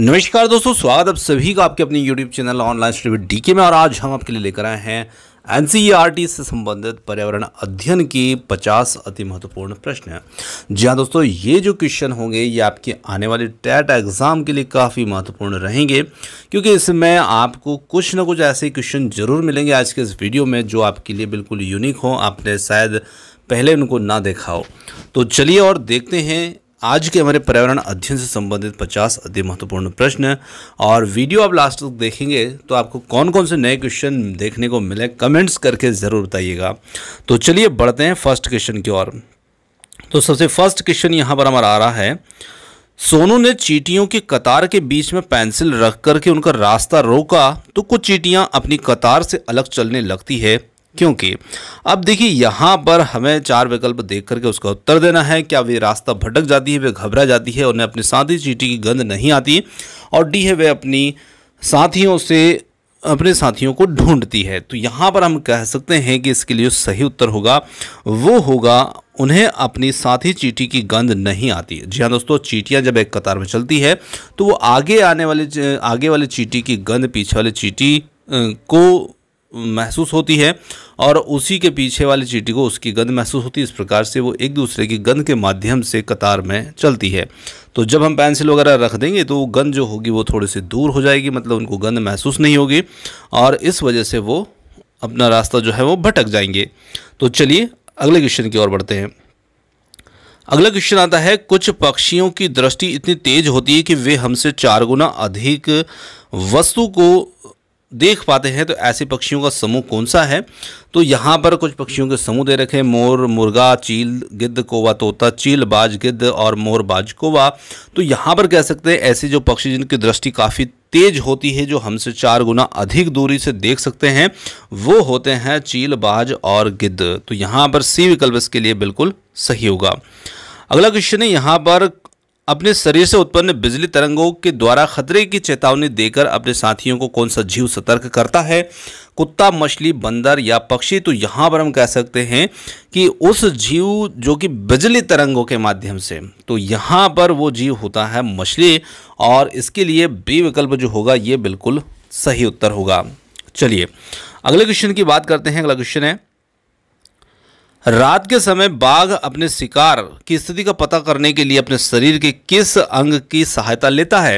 नमस्कार दोस्तों स्वागत आप सभी का आपके अपने YouTube channel online study DK में और आज हम आपके लिए लेकर आए हैं एन e से संबंधित पर्यावरण अध्ययन के 50 अति महत्वपूर्ण प्रश्न हैं जी हाँ दोस्तों ये जो क्वेश्चन होंगे ये आपके आने वाले टैट एग्ज़ाम के लिए काफ़ी महत्वपूर्ण रहेंगे क्योंकि इसमें आपको कुछ ना कुछ ऐसे क्वेश्चन जरूर मिलेंगे आज के इस वीडियो में जो आपके लिए बिल्कुल यूनिक हों आपने शायद पहले उनको ना देखा हो तो चलिए और देखते हैं आज के हमारे पर्यावरण अध्ययन से संबंधित 50 अति महत्वपूर्ण प्रश्न और वीडियो आप लास्ट तक देखेंगे तो आपको कौन कौन से नए क्वेश्चन देखने को मिले कमेंट्स करके ज़रूर बताइएगा तो चलिए बढ़ते हैं फर्स्ट क्वेश्चन की ओर तो सबसे फर्स्ट क्वेश्चन यहाँ पर हमारा आ रहा है सोनू ने चीटियों की कतार के बीच में पेंसिल रख करके उनका रास्ता रोका तो कुछ चीटियाँ अपनी कतार से अलग चलने लगती है क्योंकि अब देखिए यहाँ पर हमें चार विकल्प देख करके उसका उत्तर देना है क्या वे रास्ता भटक जाती है वे घबरा जाती है उन्हें अपने साथी चीटी की गंध नहीं आती और डी है वे अपनी साथियों से अपने साथियों को ढूंढती है तो यहाँ पर हम कह सकते हैं कि इसके लिए सही उत्तर होगा वो होगा उन्हें अपनी साथी चीटी की गंध नहीं आती जी हाँ दोस्तों चीटियाँ जब एक कतार में चलती है तो वो आगे आने वाले आगे वाले चीटी की गंध पीछे वाले चीटी को महसूस होती है और उसी के पीछे वाली चींटी को उसकी गंध महसूस होती है इस प्रकार से वो एक दूसरे की गंध के माध्यम से कतार में चलती है तो जब हम पेंसिल वगैरह रख देंगे तो गंध जो होगी वो थोड़ी सी दूर हो जाएगी मतलब उनको गंध महसूस नहीं होगी और इस वजह से वो अपना रास्ता जो है वो भटक जाएंगे तो चलिए अगले क्वेश्चन की ओर बढ़ते हैं अगला क्वेश्चन आता है कुछ पक्षियों की दृष्टि इतनी तेज होती है कि वे हमसे चार गुना अधिक वस्तु को देख पाते हैं तो ऐसे पक्षियों का समूह कौन सा है तो यहाँ पर कुछ पक्षियों के समूह दे रखे हैं मोर मुर्गा चील गिद्ध कोवा तोता चील बाज गिद्ध और मोर बाज कोवा तो यहाँ पर कह सकते हैं ऐसे जो पक्षी जिनकी दृष्टि काफ़ी तेज होती है जो हमसे चार गुना अधिक दूरी से देख सकते हैं वो होते हैं चील बाज और गिद्ध तो यहाँ पर सी विकल्प इसके लिए बिल्कुल सही होगा अगला क्वेश्चन है यहाँ पर अपने शरीर से उत्पन्न बिजली तरंगों के द्वारा खतरे की चेतावनी देकर अपने साथियों को कौन सा जीव सतर्क करता है कुत्ता मछली बंदर या पक्षी तो यहाँ पर हम कह सकते हैं कि उस जीव जो कि बिजली तरंगों के माध्यम से तो यहाँ पर वो जीव होता है मछली और इसके लिए बी विकल्प जो होगा ये बिल्कुल सही उत्तर होगा चलिए अगले क्वेश्चन की बात करते हैं अगला क्वेश्चन है रात के समय बाघ अपने शिकार की स्थिति का पता करने के लिए अपने शरीर के किस अंग की सहायता लेता है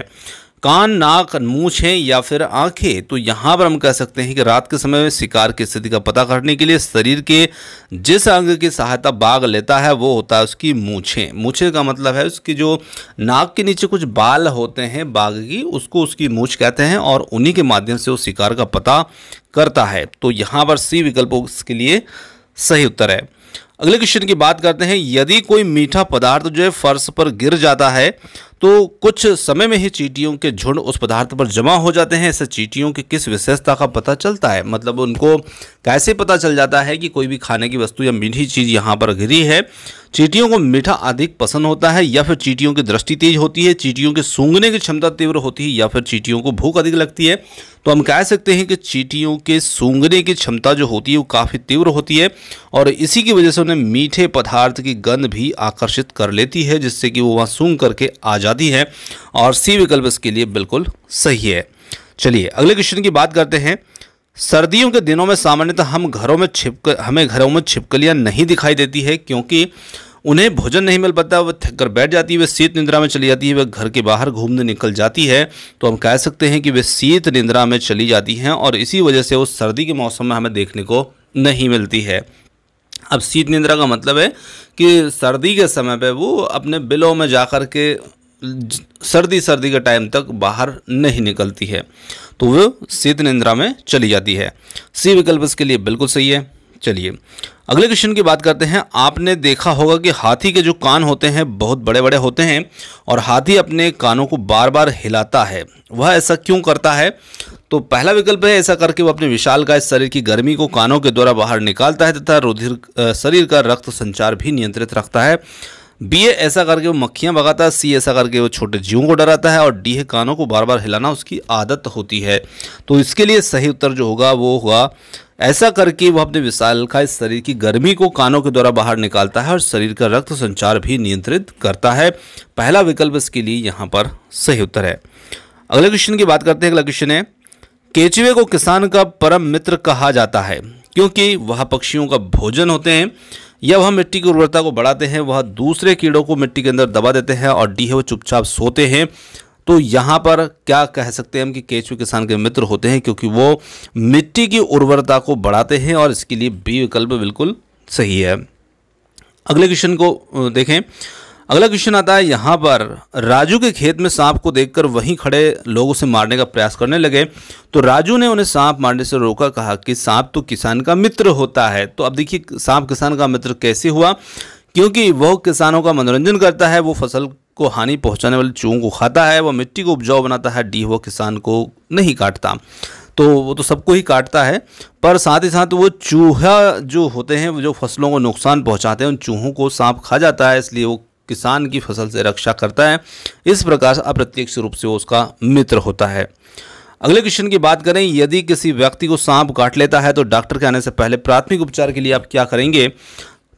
कान नाक मूछें या फिर आंखें तो यहाँ पर हम कह सकते हैं कि रात के समय में शिकार की स्थिति का पता करने के लिए शरीर के जिस अंग की सहायता बाघ लेता है वो होता है उसकी मूछें मूछे का मतलब है उसकी जो नाक के नीचे कुछ बाल होते हैं बाघ की उसको उसकी मूछ कहते हैं और उन्हीं के माध्यम से वो शिकार का पता करता है तो यहाँ पर सी विकल्प उसके लिए सही उत्तर है अगले क्वेश्चन की बात करते हैं यदि कोई मीठा पदार्थ जो है फर्श पर गिर जाता है तो कुछ समय में ही चीटियों के झुंड उस पदार्थ पर जमा हो जाते हैं इससे चीटियों की किस विशेषता का पता चलता है मतलब उनको कैसे पता चल जाता है कि कोई भी खाने की वस्तु या मीठी चीज़ यहाँ पर घिरी है चीटियों को मीठा अधिक पसंद होता है या फिर चीटियों की दृष्टि तेज होती है चीटियों के सूंघने की क्षमता तीव्र होती है या फिर चीटियों को भूख अधिक लगती है तो हम कह सकते हैं कि चीटियों के सूंघने की क्षमता जो होती है वो काफ़ी तीव्र होती है और इसी की वजह से उन्हें मीठे पदार्थ की गंध भी आकर्षित कर लेती है जिससे कि वो वहाँ सूंघ करके आ जाते आज़ादी है और सी विकल्प इसके लिए बिल्कुल सही है चलिए अगले क्वेश्चन की बात करते हैं सर्दियों के दिनों में सामान्यतः हम घरों में छिपक हमें घरों में छिपकलियाँ नहीं दिखाई देती है क्योंकि उन्हें भोजन नहीं मिल पाता वह थक कर बैठ जाती है वह शीत निंद्रा में चली जाती है वह घर के बाहर घूमने निकल जाती है तो हम कह सकते हैं कि वे शीत निंद्रा में चली जाती हैं और इसी वजह से वो सर्दी के मौसम में हमें देखने को नहीं मिलती है अब शीत निंद्रा का मतलब है कि सर्दी के समय पे वो अपने बिलों में जा कर के सर्दी सर्दी के टाइम तक बाहर नहीं निकलती है तो वह शीत निंद्रा में चली जाती है सी विकल्प इसके लिए बिल्कुल सही है चलिए अगले क्वेश्चन की बात करते हैं आपने देखा होगा कि हाथी के जो कान होते हैं बहुत बड़े बड़े होते हैं और हाथी अपने कानों को बार बार हिलाता है वह ऐसा क्यों करता है तो पहला विकल्प है ऐसा करके वह अपने विशाल का शरीर की गर्मी को कानों के द्वारा बाहर निकालता है तथा रुधिर शरीर का रक्त संचार भी नियंत्रित रखता है बी ए ऐसा करके वो मक्खियाँ भगाता है सी ऐसा करके वो छोटे जीवों को डराता है और डी है कानों को बार बार हिलाना उसकी आदत होती है तो इसके लिए सही उत्तर जो होगा वो होगा ऐसा करके वह अपने विशाल का इस शरीर की गर्मी को कानों के द्वारा बाहर निकालता है और शरीर का रक्त संचार भी नियंत्रित करता है पहला विकल्प इसके लिए यहाँ पर सही उत्तर है अगले क्वेश्चन की बात करते हैं अगला क्वेश्चन है केचुए को किसान का परम मित्र कहा जाता है क्योंकि वह पक्षियों का भोजन होते हैं जब हम मिट्टी की उर्वरता को बढ़ाते हैं वह दूसरे कीड़ों को मिट्टी के अंदर दबा देते हैं और डीहे वो चुपचाप सोते हैं तो यहाँ पर क्या कह सकते हैं हम कि केचुए किसान के मित्र होते हैं क्योंकि वो मिट्टी की उर्वरता को बढ़ाते हैं और इसके लिए बी विकल्प बिल्कुल सही है अगले क्वेश्चन को देखें अगला क्वेश्चन आता है यहाँ पर राजू के खेत में सांप को देखकर वहीं खड़े लोग उसे मारने का प्रयास करने लगे तो राजू ने उन्हें सांप मारने से रोका कहा कि सांप तो किसान का मित्र होता है तो अब देखिए सांप किसान का मित्र कैसे हुआ क्योंकि वह किसानों का मनोरंजन करता है वो फसल को हानि पहुंचाने वाले चूहों को खाता है वह मिट्टी को उपजाऊ बनाता है डी वो किसान को नहीं काटता तो वो तो सबको ही काटता है पर साथ ही साथ वो चूहा जो होते हैं जो फसलों को नुकसान पहुंचाते हैं उन चूहों को सांप खा जाता है इसलिए वो किसान की फसल से रक्षा करता है इस प्रकार अप्रत्यक्ष रूप से उसका मित्र होता है अगले क्वेश्चन की बात करें यदि किसी व्यक्ति को सांप काट लेता है तो डॉक्टर के आने से पहले प्राथमिक उपचार के लिए आप क्या करेंगे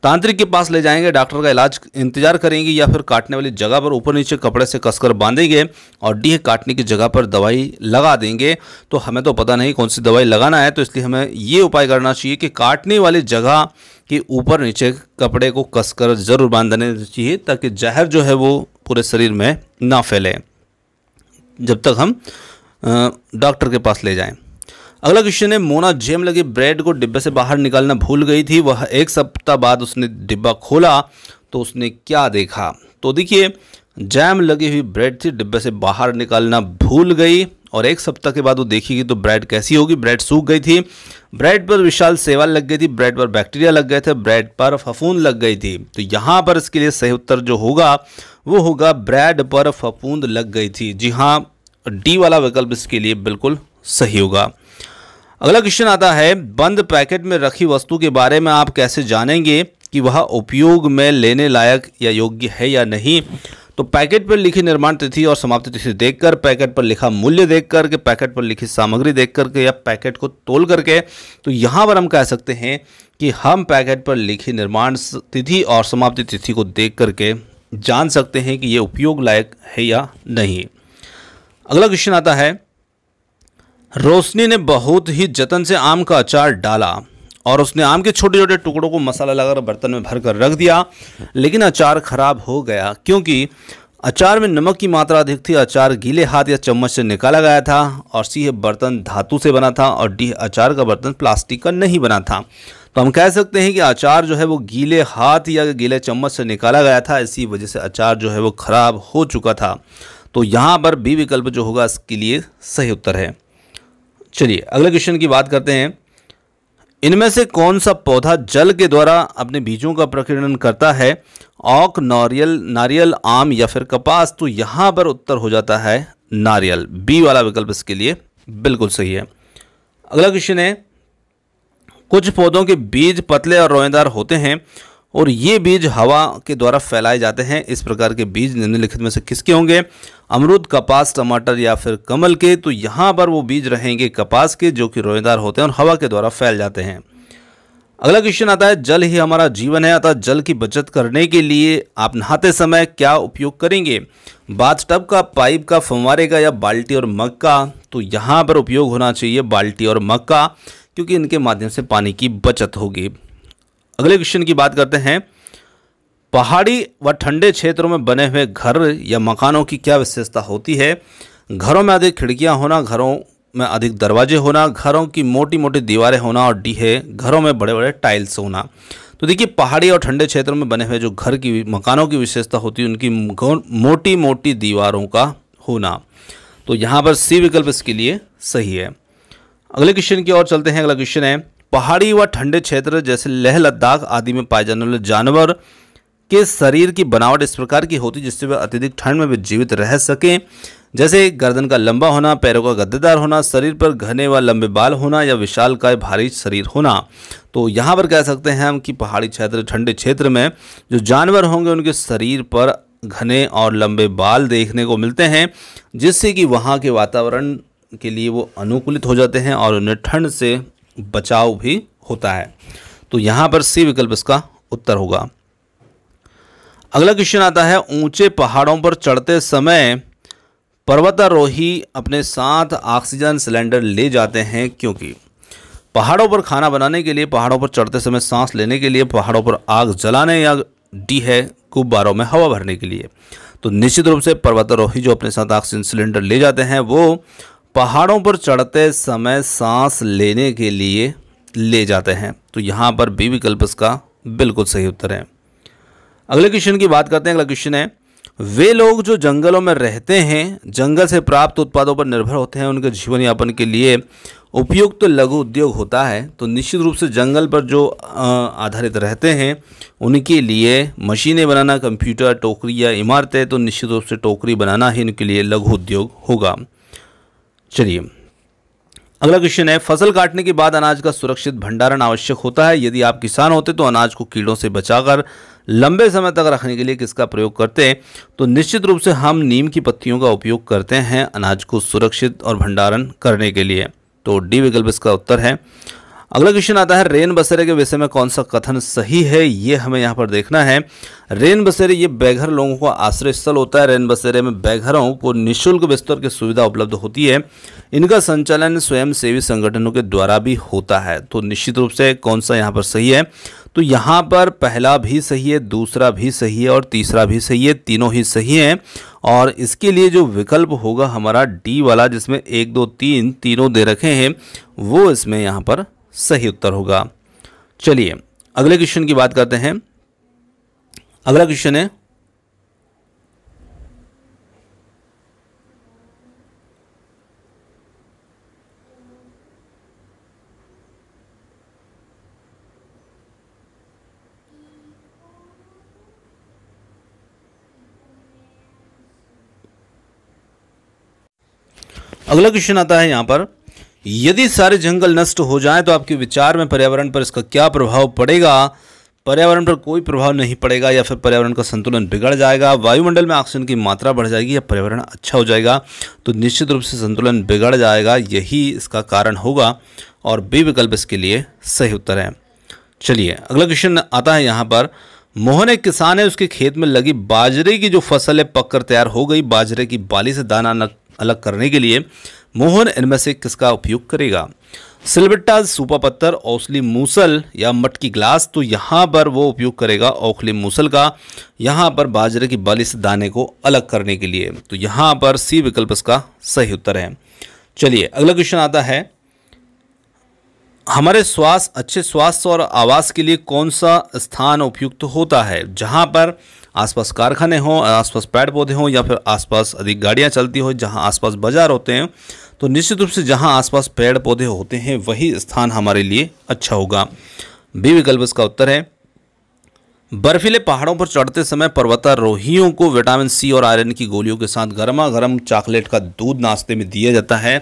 तांत्रिक के पास ले जाएंगे डॉक्टर का इलाज इंतजार करेंगे या फिर काटने वाली जगह पर ऊपर नीचे कपड़े से कसकर बांधेंगे और डी काटने की जगह पर दवाई लगा देंगे तो हमें तो पता नहीं कौन सी दवाई लगाना है तो इसलिए हमें ये उपाय करना चाहिए कि काटने वाली जगह के ऊपर नीचे कपड़े को कसकर ज़रूर देने चाहिए ताकि जहर जो है वो पूरे शरीर में ना फैले जब तक हम डॉक्टर के पास ले जाएँ अगला क्वेश्चन है मोना जेम लगे ब्रेड को डिब्बे से बाहर निकालना भूल गई थी वह एक सप्ताह बाद उसने डिब्बा खोला तो उसने क्या देखा तो देखिए जैम लगी हुई ब्रेड थी डिब्बे से बाहर निकालना भूल गई और एक सप्ताह के बाद वो देखेगी तो ब्रेड कैसी होगी ब्रेड सूख गई थी ब्रेड पर विशाल सेवा लग गई थी ब्रेड पर बैक्टीरिया लग गए थे ब्रेड पर फफूंद लग गई थी तो यहाँ पर इसके लिए सही उत्तर जो होगा वो होगा ब्रेड पर फफूंद लग गई थी जी हाँ डी वाला विकल्प इसके लिए बिल्कुल सही होगा अगला क्वेश्चन आता है बंद पैकेट में रखी वस्तु के बारे में आप कैसे जानेंगे कि वह उपयोग में लेने लायक या योग्य है या नहीं तो पैकेट पर लिखी निर्माण तिथि और समाप्ति तिथि देखकर पैकेट पर लिखा मूल्य देख कर के पैकेट पर लिखी सामग्री देख करके या पैकेट को तोल करके तो यहाँ पर हम कह सकते हैं कि हम पैकेट पर लिखी निर्माण तिथि और समाप्ति तिथि को देख करके जान सकते हैं कि ये उपयोग लायक है या नहीं अगला क्वेश्चन आता है रोशनी ने बहुत ही जतन से आम का अचार डाला और उसने आम के छोटे छोटे टुकड़ों को मसाला लगाकर बर्तन में भरकर रख दिया लेकिन अचार खराब हो गया क्योंकि अचार में नमक की मात्रा अधिक थी अचार गीले हाथ या चम्मच से निकाला गया था और सीह बर्तन धातु से बना था और डी अचार का बर्तन प्लास्टिक का नहीं बना था तो हम कह सकते हैं कि अचार जो है वो गीले हाथ या गीले चम्मच से निकाला गया था इसी वजह से अचार जो है वो ख़राब हो चुका था तो यहाँ पर बी विकल्प जो होगा इसके लिए सही उत्तर है चलिए अगले क्वेश्चन की बात करते हैं इनमें से कौन सा पौधा जल के द्वारा अपने बीजों का प्रकीर्णन करता है औक नारियल नारियल आम या फिर कपास तो यहां पर उत्तर हो जाता है नारियल बी वाला विकल्प इसके लिए बिल्कुल सही है अगला क्वेश्चन है कुछ पौधों के बीज पतले और रोएदार होते हैं और ये बीज हवा के द्वारा फैलाए जाते हैं इस प्रकार के बीज निम्नलिखित में से किसके होंगे अमरूद कपास टमाटर या फिर कमल के तो यहाँ पर वो बीज रहेंगे कपास के जो कि रोएदार होते हैं और हवा के द्वारा फैल जाते हैं अगला क्वेश्चन आता है जल ही हमारा जीवन है अतः जल की बचत करने के लिए आप नहाते समय क्या उपयोग करेंगे बाथटब का पाइप का फंवारे का या बाल्टी और मग का तो यहाँ पर उपयोग होना चाहिए बाल्टी और मग का क्योंकि इनके माध्यम से पानी की बचत होगी अगले क्वेश्चन की बात करते हैं पहाड़ी व ठंडे क्षेत्रों में बने हुए घर या मकानों की क्या विशेषता होती है घरों में अधिक खिड़कियां होना घरों में अधिक दरवाजे होना घरों की मोटी मोटी दीवारें होना और डीहे घरों में बड़े बड़े टाइल्स होना तो देखिए पहाड़ी और ठंडे क्षेत्रों में बने हुए जो घर की मकानों की विशेषता होती है उनकी मोटी मोटी दीवारों का होना तो यहाँ पर सी विकल्प इसके लिए सही है अगले क्वेश्चन की ओर चलते हैं अगला क्वेश्चन है पहाड़ी व ठंडे क्षेत्र जैसे लेह लद्दाख आदि में पाए जाने वाले जानवर के शरीर की बनावट इस प्रकार की होती जिससे वे अत्यधिक ठंड में भी जीवित रह सकें जैसे गर्दन का लंबा होना पैरों का गद्देदार होना शरीर पर घने व लंबे बाल होना या विशाल का भारी शरीर होना तो यहाँ पर कह सकते हैं हम कि पहाड़ी क्षेत्र ठंडे क्षेत्र में जो जानवर होंगे उनके शरीर पर घने और लंबे बाल देखने को मिलते हैं जिससे कि वहाँ के वातावरण के लिए वो अनुकूलित हो जाते हैं और उन्हें ठंड से बचाव भी होता है तो यहां पर सी विकल्प इसका उत्तर होगा अगला क्वेश्चन आता है ऊंचे पहाड़ों पर चढ़ते समय पर्वतारोही अपने साथ ऑक्सीजन सिलेंडर ले जाते हैं क्योंकि पहाड़ों पर खाना बनाने के लिए पहाड़ों पर चढ़ते समय सांस लेने के लिए पहाड़ों पर आग जलाने या डी है गुब्बारों में हवा भरने के लिए तो निश्चित रूप से पर्वतारोही जो अपने साथ ऑक्सीजन सिलेंडर ले जाते हैं वो पहाड़ों पर चढ़ते समय सांस लेने के लिए ले जाते हैं तो यहाँ पर बी विकल्प इसका बिल्कुल सही उत्तर है अगले क्वेश्चन की बात करते हैं अगला क्वेश्चन है वे लोग जो जंगलों में रहते हैं जंगल से प्राप्त उत्पादों पर निर्भर होते हैं उनके जीवन यापन के लिए उपयुक्त तो लघु उद्योग होता है तो निश्चित रूप से जंगल पर जो आधारित रहते हैं उनके लिए मशीनें बनाना कंप्यूटर टोकरी या इमारतें तो निश्चित रूप से टोकरी बनाना ही इनके लिए लघु उद्योग होगा चलिए अगला क्वेश्चन है फसल काटने के बाद अनाज का सुरक्षित भंडारण आवश्यक होता है यदि आप किसान होते तो अनाज को कीड़ों से बचाकर लंबे समय तक रखने के लिए किसका प्रयोग करते हैं तो निश्चित रूप से हम नीम की पत्तियों का उपयोग करते हैं अनाज को सुरक्षित और भंडारण करने के लिए तो डी विकल्प इसका उत्तर है अगला क्वेश्चन आता है रेन बसेरे के विषय में कौन सा कथन सही है ये हमें यहाँ पर देखना है रेन बसेरे ये बेघर लोगों का आश्रय स्थल होता है रेन बसेरे में बेघरों को निःशुल्क बिस्तर की सुविधा उपलब्ध होती है इनका संचालन स्वयंसेवी संगठनों के द्वारा भी होता है तो निश्चित रूप से कौन सा यहाँ पर सही है तो यहाँ पर पहला भी सही है दूसरा भी सही है और तीसरा भी सही है तीनों ही सही हैं और इसके लिए जो विकल्प होगा हमारा डी वाला जिसमें एक दो तीन तीनों दे रखे हैं वो इसमें यहाँ पर सही उत्तर होगा चलिए अगले क्वेश्चन की बात करते हैं अगला क्वेश्चन है अगला क्वेश्चन आता है यहां पर यदि सारे जंगल नष्ट हो जाए तो आपके विचार में पर्यावरण पर इसका क्या प्रभाव पड़ेगा पर्यावरण पर कोई प्रभाव नहीं पड़ेगा या फिर पर्यावरण का संतुलन बिगड़ जाएगा वायुमंडल में ऑक्सीजन की मात्रा बढ़ जाएगी या पर्यावरण अच्छा हो जाएगा तो निश्चित रूप से संतुलन बिगड़ जाएगा यही इसका कारण होगा और बी विकल्प इसके लिए सही उत्तर है चलिए अगला क्वेश्चन आता है यहाँ पर मोहन एक किसान है उसके खेत में लगी बाजरे की जो फसल है पककर तैयार हो गई बाजरे की बाली से दाना अलग करने के लिए मोहन इनमें से किसका उपयोग करेगा सिलबट्टा सूपा पत्थर औसली मूसल या मटकी ग्लास तो यहाँ पर वो उपयोग करेगा ओखली मूसल का यहाँ पर बाजरे की बाली से दाने को अलग करने के लिए तो यहाँ पर सी विकल्प इसका सही उत्तर है चलिए अगला क्वेश्चन आता है हमारे स्वास्थ्य अच्छे स्वास्थ्य और आवास के लिए कौन सा स्थान उपयुक्त तो होता है जहाँ पर आसपास कारखाने हों आसपास पेड़ पौधे हों या फिर आसपास अधिक गाड़ियाँ चलती हों जहाँ आसपास बाजार होते हैं तो निश्चित रूप से जहाँ आसपास पेड़ पौधे होते हैं वही स्थान हमारे लिए अच्छा होगा बी विकल्प इसका उत्तर है बर्फीले पहाड़ों पर चढ़ते समय पर्वतारोहियों को विटामिन सी और आयरन की गोलियों के साथ गर्मा गर्म चॉकलेट का दूध नाश्ते में दिया जाता है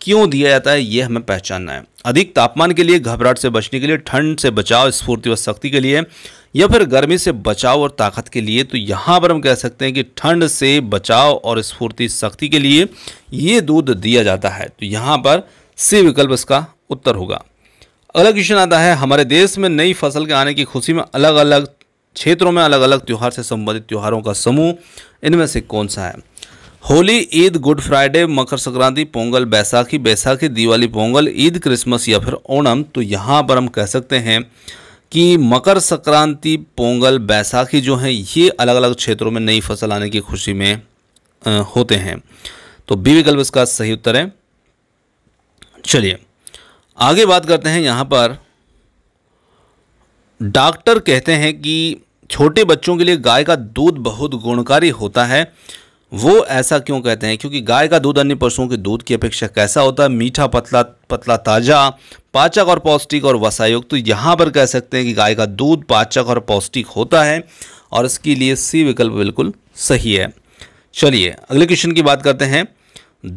क्यों दिया जाता है ये हमें पहचानना है अधिक तापमान के लिए घबराहट से बचने के लिए ठंड से बचाव स्फूर्ति व शक्ति के लिए या फिर गर्मी से बचाव और ताकत के लिए तो यहाँ पर हम कह सकते हैं कि ठंड से बचाव और स्फूर्ति शक्ति के लिए ये दूध दिया जाता है तो यहाँ पर सी विकल्प इसका उत्तर होगा अगला क्वेश्चन आता है हमारे देश में नई फसल के आने की खुशी में अलग अलग क्षेत्रों में अलग अलग त्यौहार से संबंधित त्यौहारों का समूह इनमें से कौन सा है Holi Eid Good Friday Makar Sankranti Pongal Baisakhi Baisakhi Diwali Pongal Eid Christmas या फिर ओणम तो यहाँ पर हम कह सकते हैं कि मकर संक्रांति पोंगल बैसाखी जो हैं ये अलग अलग क्षेत्रों में नई फसल आने की खुशी में होते हैं तो बी विकल्प इसका सही उत्तर है चलिए आगे बात करते हैं यहाँ पर डॉक्टर कहते हैं कि छोटे बच्चों के लिए गाय का दूध बहुत गुणकारी होता है वो ऐसा क्यों कहते हैं क्योंकि गाय का दूध अन्य पशुओं के दूध की अपेक्षा कैसा होता है मीठा पतला पतला ताज़ा पाचक और पौष्टिक और वसायुक्त तो यहाँ पर कह सकते हैं कि गाय का दूध पाचक और पौष्टिक होता है और इसके लिए सी विकल्प बिल्कुल सही है चलिए अगले क्वेश्चन की बात करते हैं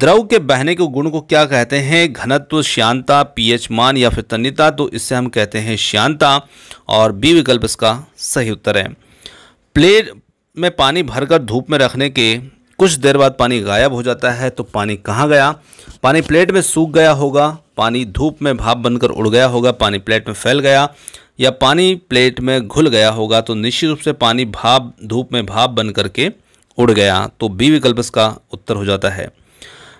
द्रव के बहने के गुण को क्या कहते हैं घनत्व श्यांता पीएच मान या फिर तन्यता तो इससे हम कहते हैं श्यांता और बी विकल्प इसका सही उत्तर है प्लेट में पानी भरकर धूप में रखने के कुछ देर बाद पानी गायब हो जाता है तो पानी कहाँ गया पानी प्लेट में सूख गया होगा पानी धूप में भाप बनकर उड़ गया होगा पानी प्लेट में फैल गया या पानी प्लेट में घुल गया होगा तो निश्चित रूप से पानी भाप धूप में भाप बन करके उड़ गया तो बी विकल्प इसका उत्तर हो जाता है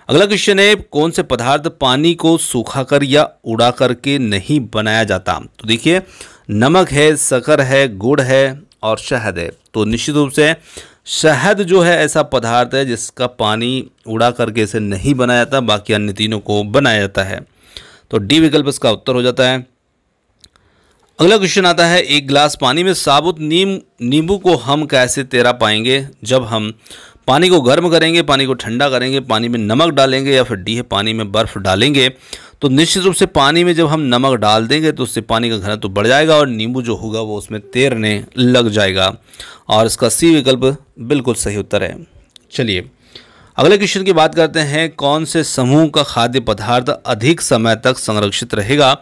अगला क्वेश्चन है कौन से पदार्थ पानी को सूखा कर या उड़ा करके नहीं बनाया जाता तो देखिए नमक है शकर है गुड़ है और शहद है तो निश्चित रूप से शहद जो है ऐसा पदार्थ है जिसका पानी उड़ा करके इसे नहीं बनाया जाता बाकी अन्य तीनों को बनाया जाता है तो डी विकल्प इसका उत्तर हो जाता है अगला क्वेश्चन आता है एक गिलास पानी में साबुत नीम नींबू को हम कैसे तैरा पाएंगे जब हम पानी को गर्म करेंगे पानी को ठंडा करेंगे पानी में नमक डालेंगे या फिर डी है पानी में बर्फ़ डालेंगे तो निश्चित रूप से पानी में जब हम नमक डाल देंगे तो उससे पानी का घनत्व तो बढ़ जाएगा और नींबू जो होगा वो उसमें तैरने लग जाएगा और इसका सी विकल्प बिल्कुल सही उत्तर है चलिए अगले क्वेश्चन की बात करते हैं कौन से समूह का खाद्य पदार्थ अधिक समय तक संरक्षित रहेगा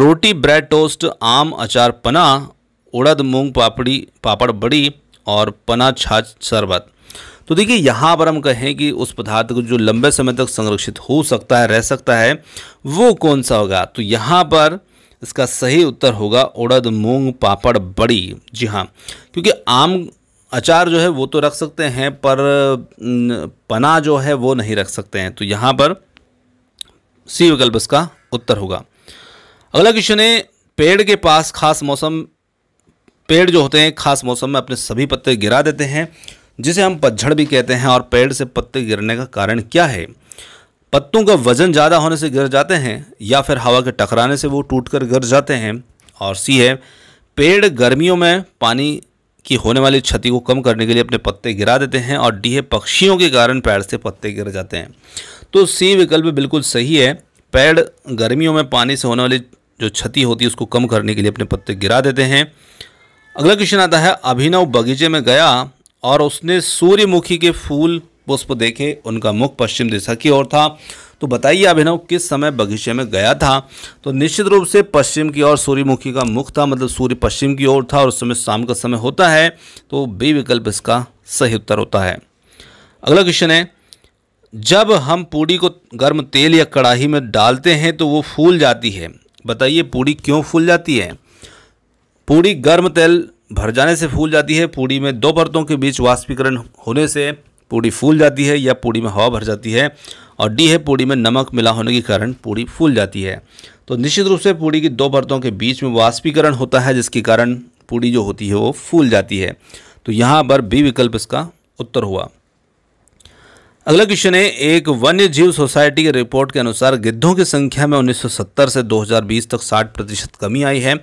रोटी ब्रेड टोस्ट आम अचार पना उड़द मूंग पापड़ी पापड़ बड़ी और पना छाछ शरबत तो देखिए यहाँ पर हम कहें कि उस पदार्थ को जो लंबे समय तक संरक्षित हो सकता है रह सकता है वो कौन सा होगा तो यहाँ पर इसका सही उत्तर होगा उड़द मूंग पापड़ बड़ी जी हाँ क्योंकि आम अचार जो है वो तो रख सकते हैं पर पना जो है वो नहीं रख सकते हैं तो यहाँ पर सी विकल्प इसका उत्तर होगा अगला क्वेश्चन है पेड़ के पास खास मौसम पेड़ जो होते हैं खास मौसम में अपने सभी पत्ते गिरा देते हैं जिसे हम पतझड़ भी कहते हैं और पेड़ से पत्ते गिरने का कारण क्या है पत्तों का वजन ज़्यादा होने से गिर जाते हैं या फिर हवा के टकराने से वो टूट कर गिर जाते हैं और सी है पेड़ गर्मियों में पानी की होने वाली क्षति को कम करने के लिए अपने पत्ते गिरा देते हैं और डी है पक्षियों के कारण पेड़ से पत्ते गिर जाते हैं तो सी विकल्प बिल्कुल सही है पेड़ गर्मियों में पानी से होने वाली जो क्षति होती है उसको कम करने के लिए अपने पत्ते गिरा देते हैं अगला क्वेश्चन आता है अभिनव बगीचे में गया और उसने सूर्यमुखी के फूल पुष्प देखे उनका मुख पश्चिम दिशा की ओर था तो बताइए अभिनव किस समय बगीचे में गया था तो निश्चित रूप से पश्चिम की ओर सूर्यमुखी का मुख था मतलब सूर्य पश्चिम की ओर था और उस समय शाम का समय होता है तो बी विकल्प इसका सही उत्तर होता है अगला क्वेश्चन है जब हम पूड़ी को गर्म तेल या कड़ाही में डालते हैं तो वो फूल जाती है बताइए पूड़ी क्यों फूल जाती है पूड़ी गर्म तेल भर जाने से फूल जाती है पूड़ी में दो परतों के बीच वाष्पीकरण होने से पूड़ी फूल जाती है या पूड़ी में हवा भर जाती है और डी है पूड़ी में नमक मिला होने के कारण पूड़ी फूल जाती है तो निश्चित रूप से पूड़ी की दो परतों के बीच में वाष्पीकरण होता है जिसके कारण पूड़ी जो होती है वो फूल जाती है तो यहाँ पर बी विकल्प इसका उत्तर हुआ अगला क्वेश्चन है एक वन्य जीव सोसाइटी की रिपोर्ट के अनुसार गिद्धों की संख्या में 1970 से 2020 तक 60 प्रतिशत कमी आई है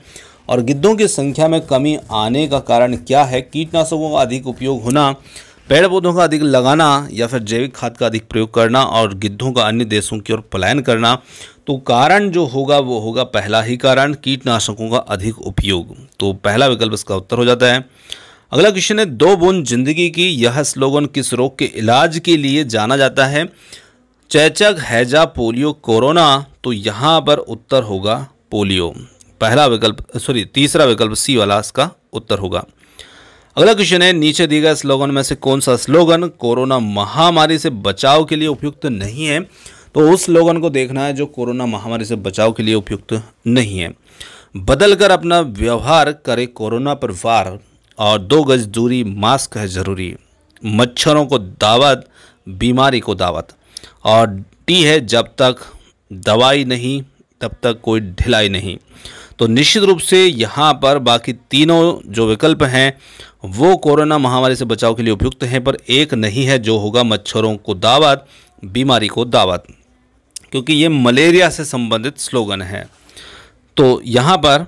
और गिद्धों की संख्या में कमी आने का कारण क्या है कीटनाशकों का अधिक उपयोग होना पेड़ पौधों का अधिक लगाना या फिर जैविक खाद का अधिक प्रयोग करना और गिद्धों का अन्य देशों की ओर पलायन करना तो कारण जो होगा वो होगा पहला ही कारण कीटनाशकों का अधिक उपयोग तो पहला विकल्प इसका उत्तर हो जाता है अगला क्वेश्चन है दो बूंद जिंदगी की यह स्लोगन किस रोग के इलाज के लिए जाना जाता है चेचक हैजा पोलियो कोरोना तो यहाँ पर उत्तर होगा पोलियो पहला विकल्प सॉरी तीसरा विकल्प सी वाला इसका उत्तर होगा अगला क्वेश्चन है नीचे दिए गए स्लोगन में से कौन सा स्लोगन कोरोना महामारी से बचाव के लिए उपयुक्त नहीं है तो उस स्लोगन को देखना है जो कोरोना महामारी से बचाव के लिए उपयुक्त नहीं है बदल कर अपना व्यवहार करे कोरोना पर वार और दो गज दूरी मास्क है ज़रूरी मच्छरों को दावत बीमारी को दावत और टी है जब तक दवाई नहीं तब तक कोई ढिलाई नहीं तो निश्चित रूप से यहाँ पर बाकी तीनों जो विकल्प हैं वो कोरोना महामारी से बचाव के लिए उपयुक्त हैं पर एक नहीं है जो होगा मच्छरों को दावत बीमारी को दावत क्योंकि ये मलेरिया से संबंधित स्लोगन है तो यहाँ पर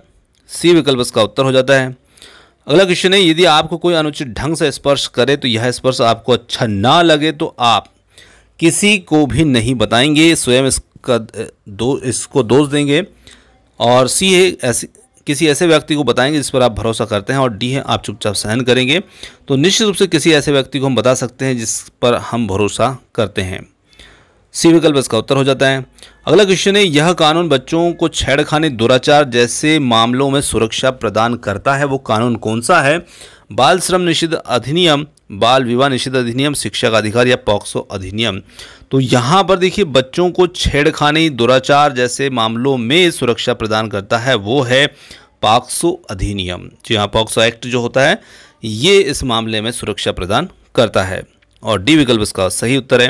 सी विकल्प इसका उत्तर हो जाता है अगला क्वेश्चन है यदि आपको कोई अनुचित ढंग से स्पर्श करे तो यह स्पर्श आपको अच्छा ना लगे तो आप किसी को भी नहीं बताएंगे स्वयं इसका दो इसको दोष देंगे और सी है ऐसी किसी ऐसे व्यक्ति को बताएंगे जिस पर आप भरोसा करते हैं और डी है आप चुपचाप सहन करेंगे तो निश्चित रूप से किसी ऐसे व्यक्ति को हम बता सकते हैं जिस पर हम भरोसा करते हैं सी विकल्प इसका उत्तर हो जाता है अगला क्वेश्चन है यह कानून बच्चों को छेड़खाने दुराचार जैसे मामलों में सुरक्षा प्रदान करता है वो कानून कौन सा है बाल श्रम निषिद्ध अधिनियम बाल विवाह निषिद्ध अधिनियम शिक्षा का अधिकार या पॉक्सो अधिनियम तो यहाँ पर देखिए बच्चों को छेड़खानी दुराचार जैसे मामलों में सुरक्षा प्रदान करता है वो है पाक्सो अधिनियम जी हाँ पॉक्सो एक्ट जो होता है ये इस मामले में सुरक्षा प्रदान करता है और डी विकल्प इसका सही उत्तर है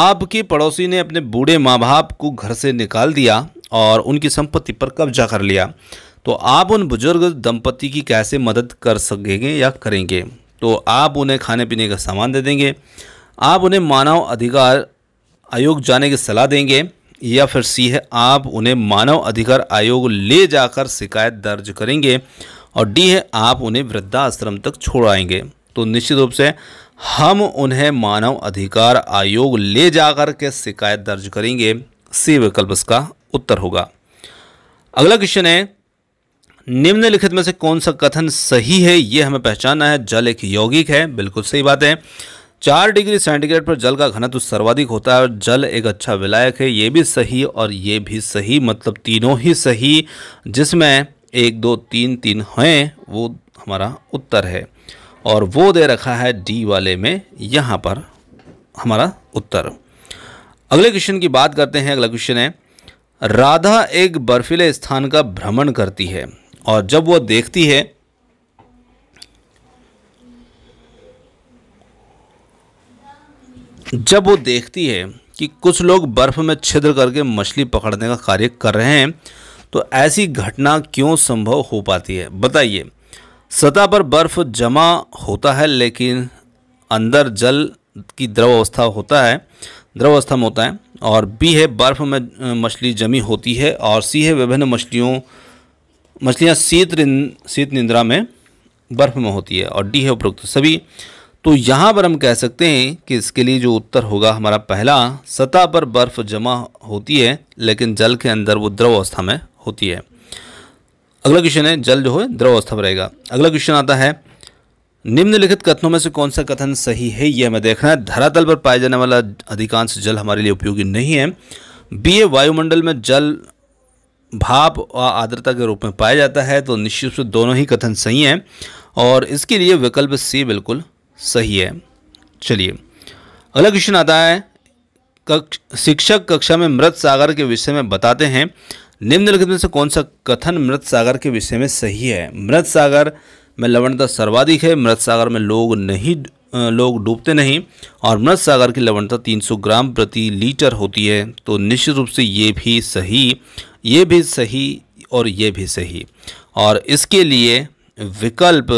आपके पड़ोसी ने अपने बूढ़े माँ बाप को घर से निकाल दिया और उनकी संपत्ति पर कब्जा कर लिया तो आप उन बुजुर्ग दंपति की कैसे मदद कर सकेंगे या करेंगे तो आप उन्हें खाने पीने का सामान दे देंगे आप उन्हें मानव अधिकार आयोग जाने की सलाह देंगे या फिर सी है आप उन्हें मानव अधिकार आयोग ले जाकर शिकायत दर्ज करेंगे और डी है आप उन्हें वृद्धाश्रम तक छोड़ाएंगे तो निश्चित रूप से हम उन्हें मानव अधिकार आयोग ले जाकर के शिकायत दर्ज करेंगे सी विकल्प इसका उत्तर होगा अगला क्वेश्चन है निम्नलिखित में से कौन सा कथन सही है ये हमें पहचानना है जल एक यौगिक है बिल्कुल सही बात है चार डिग्री सेंटीग्रेड पर जल का घनत्व सर्वाधिक होता है और जल एक अच्छा विलायक है ये भी सही और ये भी सही मतलब तीनों ही सही जिसमें एक दो तीन तीन हैं वो हमारा उत्तर है और वो दे रखा है डी वाले में यहाँ पर हमारा उत्तर अगले क्वेश्चन की बात करते हैं अगला क्वेश्चन है राधा एक बर्फीले स्थान का भ्रमण करती है और जब वह देखती है जब वो देखती है कि कुछ लोग बर्फ़ में छिद्र करके मछली पकड़ने का कार्य कर रहे हैं तो ऐसी घटना क्यों संभव हो पाती है बताइए सतह पर बर्फ़ जमा होता है लेकिन अंदर जल की द्रव अवस्था होता है द्रव अवस्था में होता है और बी है बर्फ़ में मछली जमी होती है और सी है विभिन्न मछलियों मछलियाँ शीत शीत निंद्रा में बर्फ़ में होती है और डी है उपरोक्त सभी तो यहाँ पर हम कह सकते हैं कि इसके लिए जो उत्तर होगा हमारा पहला सतह पर बर्फ जमा होती है लेकिन जल के अंदर वो द्रव अवस्था में होती है अगला क्वेश्चन है जल जो है द्रव अवस्था में रहेगा अगला क्वेश्चन आता है निम्नलिखित कथनों में से कौन सा कथन सही है यह हमें देखना है धरातल पर पाया जाने वाला अधिकांश जल हमारे लिए उपयोगी नहीं है बी ए वायुमंडल में जल भाप व आर्द्रता के रूप में पाया जाता है तो निश्चित रूप से दोनों ही कथन सही हैं और इसके लिए विकल्प सी बिल्कुल सही है चलिए अगला क्वेश्चन आता है कक्ष शिक्षक कक्षा में मृत सागर के विषय में बताते हैं निम्नलिखित में से कौन सा कथन मृत सागर के विषय में सही है मृत सागर में लवणता सर्वाधिक है मृत सागर में लोग नहीं लोग डूबते नहीं और मृत सागर की लवणता 300 ग्राम प्रति लीटर होती है तो निश्चित रूप से ये भी सही ये भी सही और ये भी सही और इसके लिए विकल्प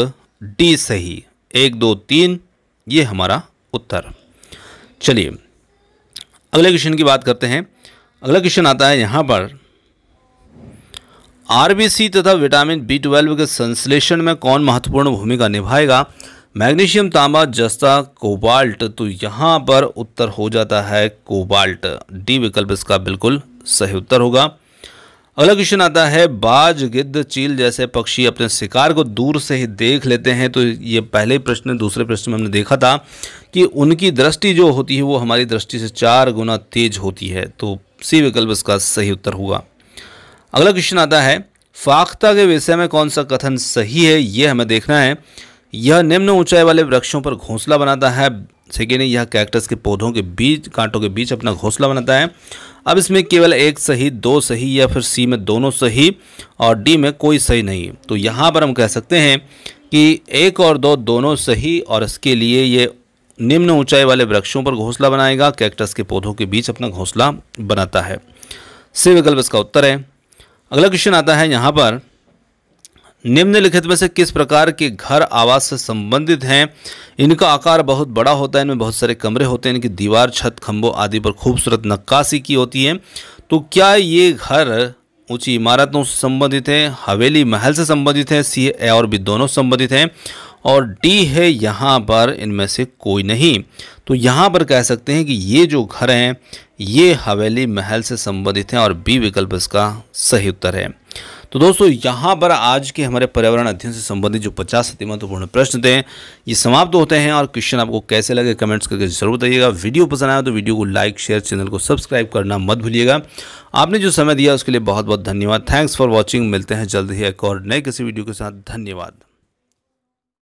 डी सही एक दो तीन ये हमारा उत्तर चलिए अगले क्वेश्चन की बात करते हैं अगला क्वेश्चन आता है यहाँ पर आरबीसी तथा विटामिन बी ट्वेल्व के संश्लेषण में कौन महत्वपूर्ण भूमिका निभाएगा मैग्नीशियम तांबा जस्ता कोबाल्ट तो यहाँ पर उत्तर हो जाता है कोबाल्ट डी विकल्प इसका बिल्कुल सही उत्तर होगा अगला क्वेश्चन आता है बाज गिद्ध चील जैसे पक्षी अपने शिकार को दूर से ही देख लेते हैं तो ये पहले प्रश्न दूसरे प्रश्न में हमने देखा था कि उनकी दृष्टि जो होती है वो हमारी दृष्टि से चार गुना तेज होती है तो सी विकल्प इसका सही उत्तर हुआ अगला क्वेश्चन आता है फाख्ता के विषय में कौन सा कथन सही है ये हमें देखना है यह निम्न ऊंचाई वाले वृक्षों पर घोंसला बनाता है सेकेंड यह कैक्टस के पौधों के बीच कांटों के बीच अपना घोंसला बनाता है अब इसमें केवल एक सही दो सही या फिर सी में दोनों सही और डी में कोई सही नहीं तो यहाँ पर हम कह सकते हैं कि एक और दो दोनों सही और इसके लिए ये निम्न ऊंचाई वाले वृक्षों पर घोंसला बनाएगा कैक्टस के पौधों के बीच अपना घोंसला बनाता है सी विकल्प इसका उत्तर है अगला क्वेश्चन आता है यहाँ पर निम्नलिखित में से किस प्रकार के घर आवास से संबंधित हैं इनका आकार बहुत बड़ा होता है इनमें बहुत सारे कमरे होते हैं इनकी दीवार छत खम्भों आदि पर खूबसूरत नक्काशी की होती है तो क्या ये घर ऊंची इमारतों से संबंधित हैं हवेली महल से संबंधित हैं सी ए और बी दोनों संबंधित हैं और डी है यहाँ पर इनमें से कोई नहीं तो यहाँ पर कह सकते हैं कि ये जो घर हैं ये हवेली महल से संबंधित हैं और बी विकल्प इसका सही उत्तर है तो दोस्तों यहाँ पर आज के हमारे पर्यावरण अध्ययन से संबंधित जो पचास अति महत्वपूर्ण प्रश्न थे ये समाप्त होते हैं और क्वेश्चन आपको कैसे लगे कमेंट्स करके जरूर बताइएगा वीडियो पसंद आया तो वीडियो को लाइक शेयर चैनल को सब्सक्राइब करना मत भूलिएगा आपने जो समय दिया उसके लिए बहुत बहुत धन्यवाद थैंक्स फॉर वॉचिंग मिलते हैं जल्द ही एक और नए किसी वीडियो के साथ धन्यवाद